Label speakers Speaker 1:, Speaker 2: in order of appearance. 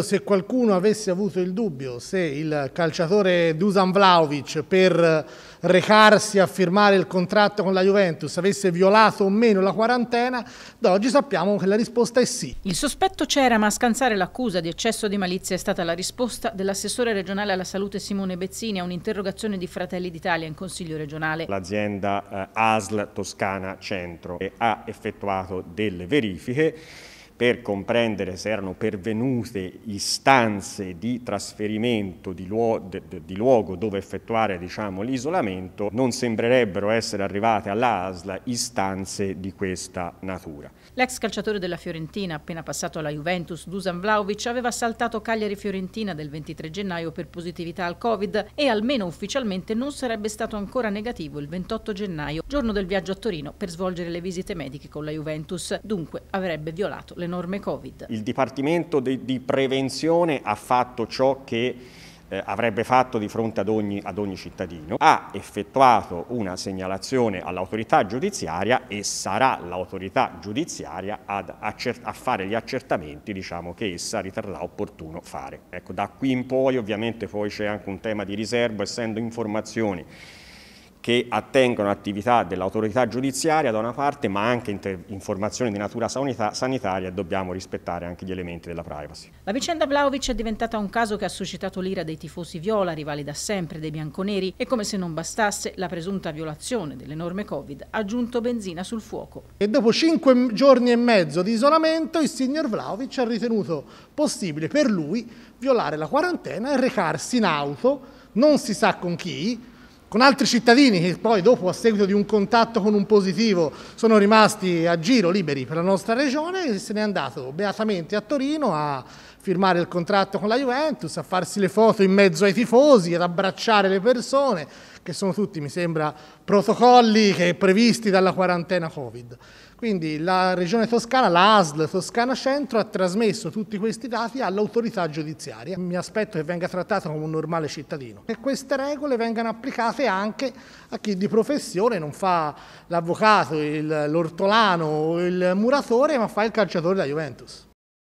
Speaker 1: Certo, se qualcuno avesse avuto il dubbio se il calciatore Dusan Vlaovic per recarsi a firmare il contratto con la Juventus avesse violato o meno la quarantena, da oggi sappiamo che la risposta è sì.
Speaker 2: Il sospetto c'era, ma a scansare l'accusa di eccesso di malizia è stata la risposta dell'assessore regionale alla salute Simone Bezzini a un'interrogazione di Fratelli d'Italia in Consiglio regionale.
Speaker 3: L'azienda eh, ASL Toscana Centro eh, ha effettuato delle verifiche per comprendere se erano pervenute istanze di trasferimento di, luo di luogo dove effettuare diciamo, l'isolamento, non sembrerebbero essere arrivate all'ASLA istanze di questa natura.
Speaker 2: L'ex calciatore della Fiorentina, appena passato alla Juventus, Dusan Vlaovic, aveva saltato Cagliari-Fiorentina del 23 gennaio per positività al Covid e almeno ufficialmente non sarebbe stato ancora negativo il 28 gennaio, giorno del viaggio a Torino per svolgere le visite mediche con la Juventus, dunque avrebbe violato le norme Covid.
Speaker 3: Il Dipartimento di, di Prevenzione ha fatto ciò che eh, avrebbe fatto di fronte ad ogni, ad ogni, cittadino, ha effettuato una segnalazione all'autorità giudiziaria e sarà l'autorità giudiziaria a fare gli accertamenti diciamo, che essa riterrà opportuno fare. Ecco, da qui in poi ovviamente poi c'è anche un tema di riservo, essendo informazioni che attengono attività dell'autorità giudiziaria da una parte, ma anche informazioni di natura sanitaria e dobbiamo rispettare anche gli elementi della privacy.
Speaker 2: La vicenda Vlaovic è diventata un caso che ha suscitato l'ira dei tifosi viola, rivali da sempre dei bianconeri, e come se non bastasse la presunta violazione delle norme Covid ha aggiunto benzina sul fuoco.
Speaker 1: E dopo cinque giorni e mezzo di isolamento il signor Vlaovic ha ritenuto possibile per lui violare la quarantena e recarsi in auto, non si sa con chi, con altri cittadini che poi dopo a seguito di un contatto con un positivo sono rimasti a giro liberi per la nostra regione e se n'è andato beatamente a Torino a firmare il contratto con la Juventus, a farsi le foto in mezzo ai tifosi, ad abbracciare le persone, che sono tutti, mi sembra, protocolli che previsti dalla quarantena Covid. Quindi la Regione Toscana, la ASL Toscana Centro, ha trasmesso tutti questi dati all'autorità giudiziaria. Mi aspetto che venga trattato come un normale cittadino. E queste regole vengano applicate anche a chi di professione non fa l'avvocato, l'ortolano o il muratore, ma fa il calciatore da Juventus.